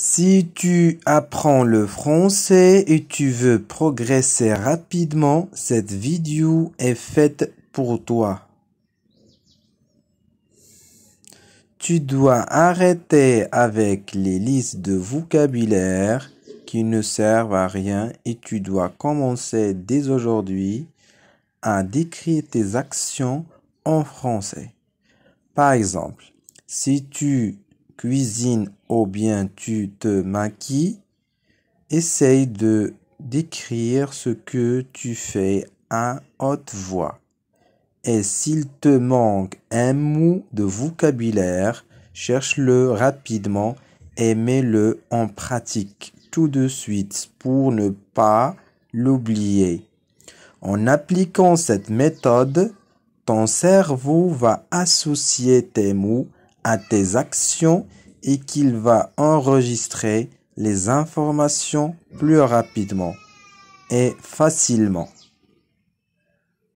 Si tu apprends le français et tu veux progresser rapidement, cette vidéo est faite pour toi. Tu dois arrêter avec les listes de vocabulaire qui ne servent à rien et tu dois commencer dès aujourd'hui à décrire tes actions en français. Par exemple, si tu Cuisine ou bien tu te maquilles, essaye de décrire ce que tu fais à haute voix. Et s'il te manque un mot de vocabulaire, cherche-le rapidement et mets-le en pratique tout de suite pour ne pas l'oublier. En appliquant cette méthode, ton cerveau va associer tes mots à tes actions et qu'il va enregistrer les informations plus rapidement et facilement.